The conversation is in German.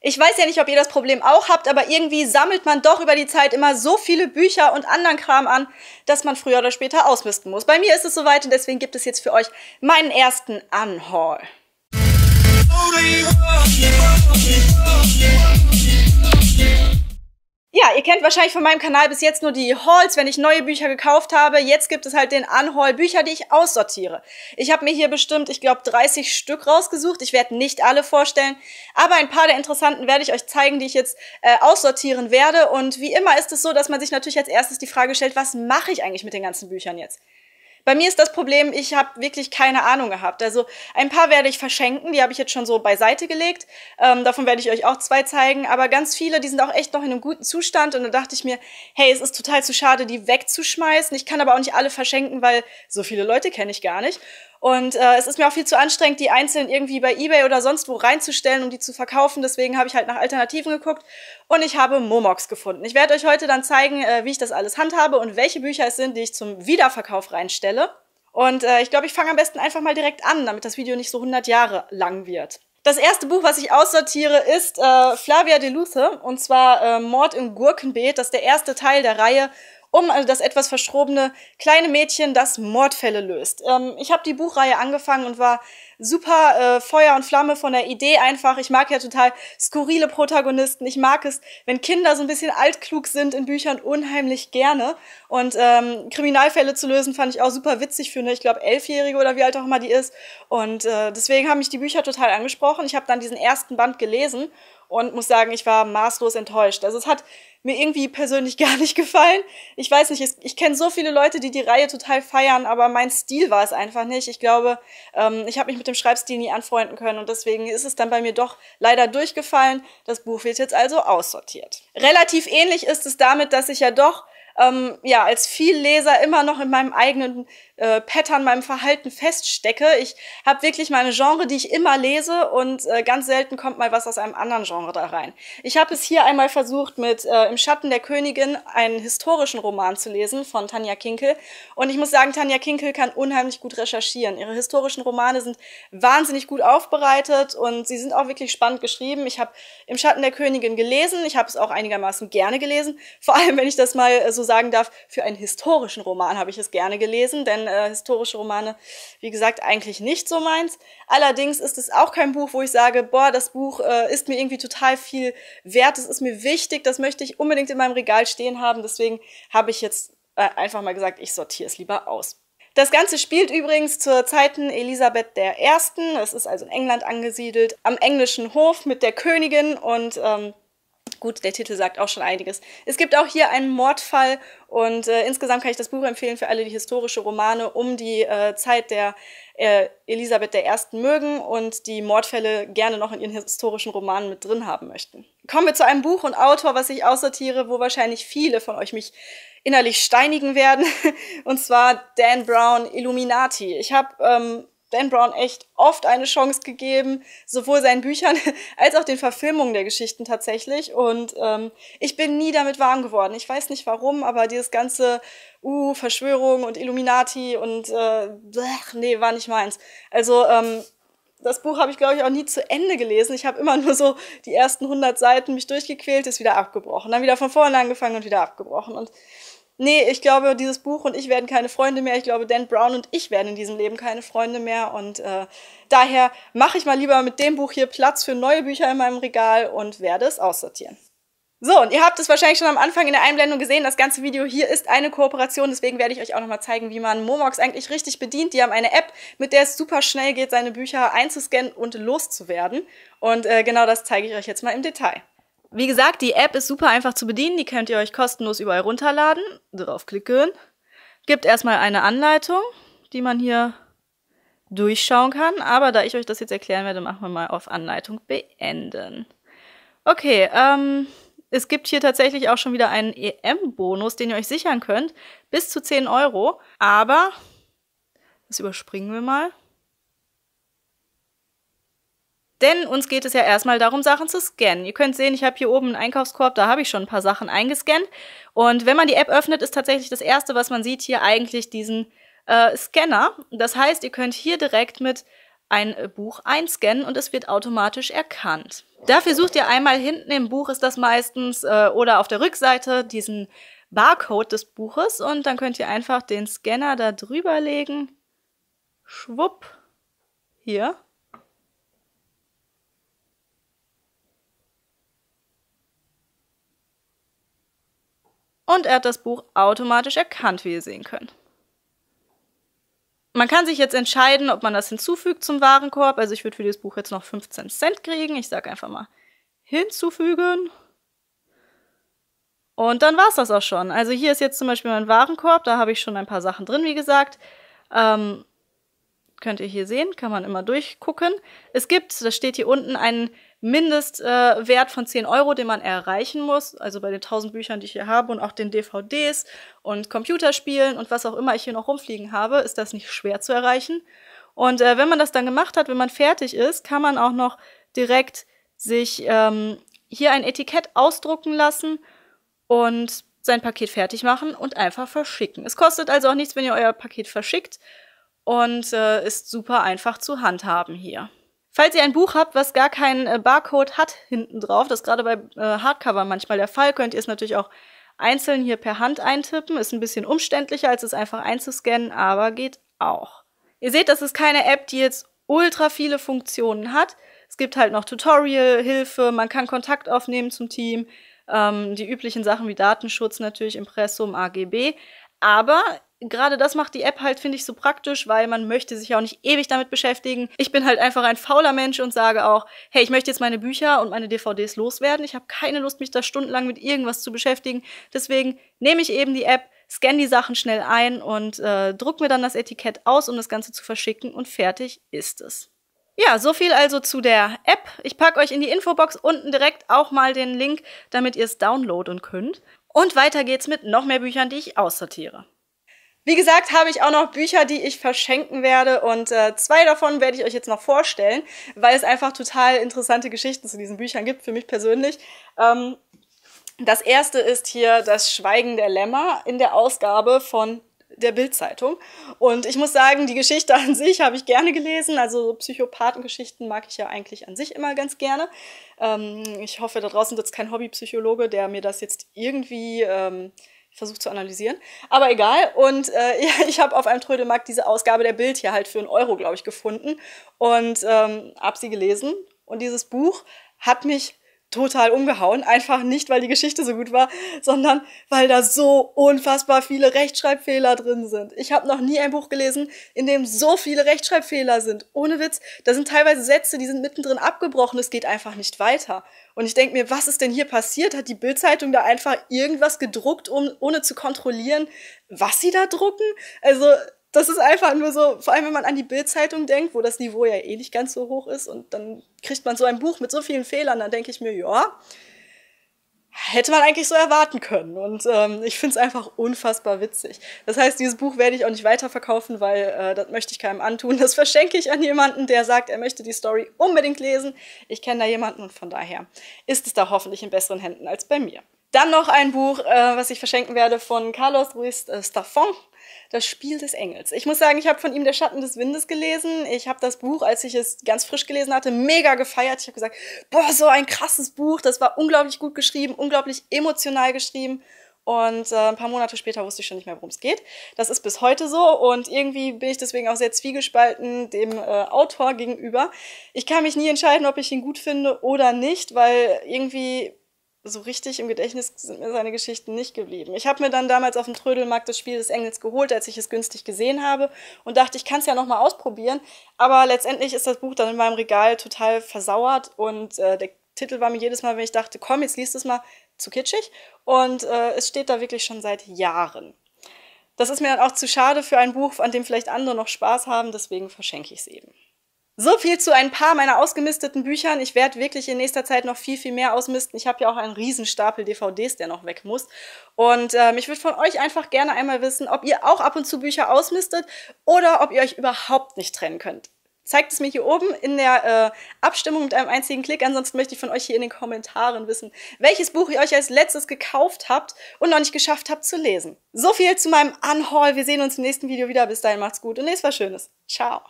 ich weiß ja nicht, ob ihr das Problem auch habt, aber irgendwie sammelt man doch über die Zeit immer so viele Bücher und anderen Kram an, dass man früher oder später ausmisten muss. Bei mir ist es soweit und deswegen gibt es jetzt für euch meinen ersten Unhaul. Musik ja, ihr kennt wahrscheinlich von meinem Kanal bis jetzt nur die Hauls, wenn ich neue Bücher gekauft habe. Jetzt gibt es halt den Unhaul Bücher, die ich aussortiere. Ich habe mir hier bestimmt, ich glaube, 30 Stück rausgesucht. Ich werde nicht alle vorstellen, aber ein paar der interessanten werde ich euch zeigen, die ich jetzt äh, aussortieren werde. Und wie immer ist es so, dass man sich natürlich als erstes die Frage stellt, was mache ich eigentlich mit den ganzen Büchern jetzt? Bei mir ist das Problem, ich habe wirklich keine Ahnung gehabt. Also ein paar werde ich verschenken, die habe ich jetzt schon so beiseite gelegt. Ähm, davon werde ich euch auch zwei zeigen. Aber ganz viele, die sind auch echt noch in einem guten Zustand. Und da dachte ich mir, hey, es ist total zu schade, die wegzuschmeißen. Ich kann aber auch nicht alle verschenken, weil so viele Leute kenne ich gar nicht. Und äh, es ist mir auch viel zu anstrengend, die einzeln irgendwie bei eBay oder sonst wo reinzustellen, um die zu verkaufen. Deswegen habe ich halt nach Alternativen geguckt und ich habe Momox gefunden. Ich werde euch heute dann zeigen, äh, wie ich das alles handhabe und welche Bücher es sind, die ich zum Wiederverkauf reinstelle. Und äh, ich glaube, ich fange am besten einfach mal direkt an, damit das Video nicht so 100 Jahre lang wird. Das erste Buch, was ich aussortiere, ist äh, Flavia de Luthe und zwar äh, Mord im Gurkenbeet. Das ist der erste Teil der Reihe um also, das etwas verschrobene kleine Mädchen, das Mordfälle löst. Ähm, ich habe die Buchreihe angefangen und war super äh, Feuer und Flamme von der Idee einfach. Ich mag ja total skurrile Protagonisten. Ich mag es, wenn Kinder so ein bisschen altklug sind in Büchern, unheimlich gerne. Und ähm, Kriminalfälle zu lösen fand ich auch super witzig für eine, ich glaube, Elfjährige oder wie alt auch immer die ist. Und äh, deswegen haben mich die Bücher total angesprochen. Ich habe dann diesen ersten Band gelesen und muss sagen, ich war maßlos enttäuscht. Also es hat mir irgendwie persönlich gar nicht gefallen. Ich weiß nicht, ich kenne so viele Leute, die die Reihe total feiern, aber mein Stil war es einfach nicht. Ich glaube, ähm, ich habe mich mit dem Schreibstil nie anfreunden können und deswegen ist es dann bei mir doch leider durchgefallen. Das Buch wird jetzt also aussortiert. Relativ ähnlich ist es damit, dass ich ja doch ähm, ja als Vielleser immer noch in meinem eigenen äh, Pattern meinem Verhalten feststecke. Ich habe wirklich meine Genre, die ich immer lese und äh, ganz selten kommt mal was aus einem anderen Genre da rein. Ich habe es hier einmal versucht, mit äh, Im Schatten der Königin einen historischen Roman zu lesen von Tanja Kinkel und ich muss sagen, Tanja Kinkel kann unheimlich gut recherchieren. Ihre historischen Romane sind wahnsinnig gut aufbereitet und sie sind auch wirklich spannend geschrieben. Ich habe Im Schatten der Königin gelesen, ich habe es auch einigermaßen gerne gelesen, vor allem wenn ich das mal äh, so sagen darf, für einen historischen Roman habe ich es gerne gelesen, denn äh, historische Romane, wie gesagt, eigentlich nicht so meins. Allerdings ist es auch kein Buch, wo ich sage, boah, das Buch äh, ist mir irgendwie total viel wert, es ist mir wichtig, das möchte ich unbedingt in meinem Regal stehen haben. Deswegen habe ich jetzt äh, einfach mal gesagt, ich sortiere es lieber aus. Das Ganze spielt übrigens zur Zeiten Elisabeth I. Es ist also in England angesiedelt, am englischen Hof mit der Königin und ähm, Gut, der Titel sagt auch schon einiges. Es gibt auch hier einen Mordfall und äh, insgesamt kann ich das Buch empfehlen für alle, die historische Romane um die äh, Zeit der äh, Elisabeth I. mögen und die Mordfälle gerne noch in ihren historischen Romanen mit drin haben möchten. Kommen wir zu einem Buch und Autor, was ich aussortiere, wo wahrscheinlich viele von euch mich innerlich steinigen werden. und zwar Dan Brown Illuminati. Ich habe ähm, Dan Brown echt oft eine Chance gegeben, sowohl seinen Büchern als auch den Verfilmungen der Geschichten tatsächlich. Und ähm, ich bin nie damit warm geworden. Ich weiß nicht warum, aber dieses ganze Uh, Verschwörung und Illuminati und äh, blech, nee, war nicht meins. Also ähm, das Buch habe ich, glaube ich, auch nie zu Ende gelesen. Ich habe immer nur so die ersten 100 Seiten mich durchgequält, ist wieder abgebrochen, dann wieder von vorne angefangen und wieder abgebrochen. Und nee, ich glaube, dieses Buch und ich werden keine Freunde mehr. Ich glaube, Dan Brown und ich werden in diesem Leben keine Freunde mehr. Und äh, daher mache ich mal lieber mit dem Buch hier Platz für neue Bücher in meinem Regal und werde es aussortieren. So, und ihr habt es wahrscheinlich schon am Anfang in der Einblendung gesehen, das ganze Video hier ist eine Kooperation, deswegen werde ich euch auch nochmal zeigen, wie man Momox eigentlich richtig bedient. Die haben eine App, mit der es super schnell geht, seine Bücher einzuscannen und loszuwerden. Und äh, genau das zeige ich euch jetzt mal im Detail. Wie gesagt, die App ist super einfach zu bedienen. Die könnt ihr euch kostenlos überall runterladen. Draufklicken. Gibt erstmal eine Anleitung, die man hier durchschauen kann. Aber da ich euch das jetzt erklären werde, machen wir mal auf Anleitung beenden. Okay, ähm, es gibt hier tatsächlich auch schon wieder einen EM-Bonus, den ihr euch sichern könnt. Bis zu 10 Euro. Aber das überspringen wir mal. Denn uns geht es ja erstmal darum, Sachen zu scannen. Ihr könnt sehen, ich habe hier oben einen Einkaufskorb, da habe ich schon ein paar Sachen eingescannt. Und wenn man die App öffnet, ist tatsächlich das Erste, was man sieht, hier eigentlich diesen äh, Scanner. Das heißt, ihr könnt hier direkt mit ein Buch einscannen und es wird automatisch erkannt. Dafür sucht ihr einmal hinten im Buch, ist das meistens, äh, oder auf der Rückseite diesen Barcode des Buches und dann könnt ihr einfach den Scanner da drüber legen. Schwupp. Hier. und er hat das Buch automatisch erkannt, wie ihr sehen könnt. Man kann sich jetzt entscheiden, ob man das hinzufügt zum Warenkorb. Also ich würde für dieses Buch jetzt noch 15 Cent kriegen. Ich sage einfach mal hinzufügen. Und dann war es das auch schon. Also hier ist jetzt zum Beispiel mein Warenkorb. Da habe ich schon ein paar Sachen drin, wie gesagt. Ähm, könnt ihr hier sehen, kann man immer durchgucken. Es gibt, das steht hier unten, einen Mindestwert äh, von 10 Euro, den man erreichen muss. Also bei den 1000 Büchern, die ich hier habe und auch den DVDs und Computerspielen und was auch immer ich hier noch rumfliegen habe, ist das nicht schwer zu erreichen. Und äh, wenn man das dann gemacht hat, wenn man fertig ist, kann man auch noch direkt sich ähm, hier ein Etikett ausdrucken lassen und sein Paket fertig machen und einfach verschicken. Es kostet also auch nichts, wenn ihr euer Paket verschickt und äh, ist super einfach zu handhaben hier. Falls ihr ein Buch habt, was gar keinen äh, Barcode hat hinten drauf, das ist gerade bei äh, Hardcover manchmal der Fall, könnt ihr es natürlich auch einzeln hier per Hand eintippen. Ist ein bisschen umständlicher, als es einfach einzuscannen, aber geht auch. Ihr seht, das ist keine App, die jetzt ultra viele Funktionen hat. Es gibt halt noch Tutorial, Hilfe, man kann Kontakt aufnehmen zum Team, ähm, die üblichen Sachen wie Datenschutz natürlich, Impressum, AGB. Aber gerade das macht die App halt, finde ich, so praktisch, weil man möchte sich auch nicht ewig damit beschäftigen. Ich bin halt einfach ein fauler Mensch und sage auch, hey, ich möchte jetzt meine Bücher und meine DVDs loswerden. Ich habe keine Lust, mich da stundenlang mit irgendwas zu beschäftigen. Deswegen nehme ich eben die App, scanne die Sachen schnell ein und äh, druck mir dann das Etikett aus, um das Ganze zu verschicken und fertig ist es. Ja, so viel also zu der App. Ich packe euch in die Infobox unten direkt auch mal den Link, damit ihr es downloaden könnt. Und weiter geht's mit noch mehr Büchern, die ich aussortiere. Wie gesagt, habe ich auch noch Bücher, die ich verschenken werde und äh, zwei davon werde ich euch jetzt noch vorstellen, weil es einfach total interessante Geschichten zu diesen Büchern gibt, für mich persönlich. Ähm, das erste ist hier das Schweigen der Lämmer in der Ausgabe von der Bildzeitung. Und ich muss sagen, die Geschichte an sich habe ich gerne gelesen. Also Psychopathengeschichten mag ich ja eigentlich an sich immer ganz gerne. Ähm, ich hoffe, da draußen sitzt kein Hobbypsychologe, der mir das jetzt irgendwie ähm, ich zu analysieren. Aber egal. Und äh, ja, ich habe auf einem Trödelmarkt diese Ausgabe der Bild hier halt für einen Euro, glaube ich, gefunden und ähm, habe sie gelesen. Und dieses Buch hat mich total umgehauen. Einfach nicht, weil die Geschichte so gut war, sondern weil da so unfassbar viele Rechtschreibfehler drin sind. Ich habe noch nie ein Buch gelesen, in dem so viele Rechtschreibfehler sind. Ohne Witz, da sind teilweise Sätze, die sind mittendrin abgebrochen, es geht einfach nicht weiter. Und ich denke mir, was ist denn hier passiert? Hat die Bildzeitung da einfach irgendwas gedruckt, um, ohne zu kontrollieren, was sie da drucken? Also das ist einfach nur so, vor allem wenn man an die Bildzeitung denkt, wo das Niveau ja eh nicht ganz so hoch ist und dann kriegt man so ein Buch mit so vielen Fehlern, dann denke ich mir, ja, hätte man eigentlich so erwarten können. Und ähm, ich finde es einfach unfassbar witzig. Das heißt, dieses Buch werde ich auch nicht weiterverkaufen, weil äh, das möchte ich keinem antun. Das verschenke ich an jemanden, der sagt, er möchte die Story unbedingt lesen. Ich kenne da jemanden und von daher ist es da hoffentlich in besseren Händen als bei mir. Dann noch ein Buch, äh, was ich verschenken werde von Carlos Ruiz äh, Staffon. Das Spiel des Engels. Ich muss sagen, ich habe von ihm Der Schatten des Windes gelesen. Ich habe das Buch, als ich es ganz frisch gelesen hatte, mega gefeiert. Ich habe gesagt, boah, so ein krasses Buch. Das war unglaublich gut geschrieben, unglaublich emotional geschrieben. Und äh, ein paar Monate später wusste ich schon nicht mehr, worum es geht. Das ist bis heute so und irgendwie bin ich deswegen auch sehr zwiegespalten dem äh, Autor gegenüber. Ich kann mich nie entscheiden, ob ich ihn gut finde oder nicht, weil irgendwie so richtig im Gedächtnis sind mir seine Geschichten nicht geblieben. Ich habe mir dann damals auf dem Trödelmarkt das Spiel des Engels geholt, als ich es günstig gesehen habe und dachte, ich kann es ja nochmal ausprobieren. Aber letztendlich ist das Buch dann in meinem Regal total versauert und äh, der Titel war mir jedes Mal, wenn ich dachte, komm, jetzt liest es mal, zu kitschig. Und äh, es steht da wirklich schon seit Jahren. Das ist mir dann auch zu schade für ein Buch, an dem vielleicht andere noch Spaß haben, deswegen verschenke ich es eben. So viel zu ein paar meiner ausgemisteten Büchern. Ich werde wirklich in nächster Zeit noch viel, viel mehr ausmisten. Ich habe ja auch einen Riesenstapel DVDs, der noch weg muss. Und ähm, ich würde von euch einfach gerne einmal wissen, ob ihr auch ab und zu Bücher ausmistet oder ob ihr euch überhaupt nicht trennen könnt. Zeigt es mir hier oben in der äh, Abstimmung mit einem einzigen Klick. Ansonsten möchte ich von euch hier in den Kommentaren wissen, welches Buch ihr euch als letztes gekauft habt und noch nicht geschafft habt zu lesen. So viel zu meinem Unhaul. Wir sehen uns im nächsten Video wieder. Bis dahin macht's gut und lest was Schönes. Ciao.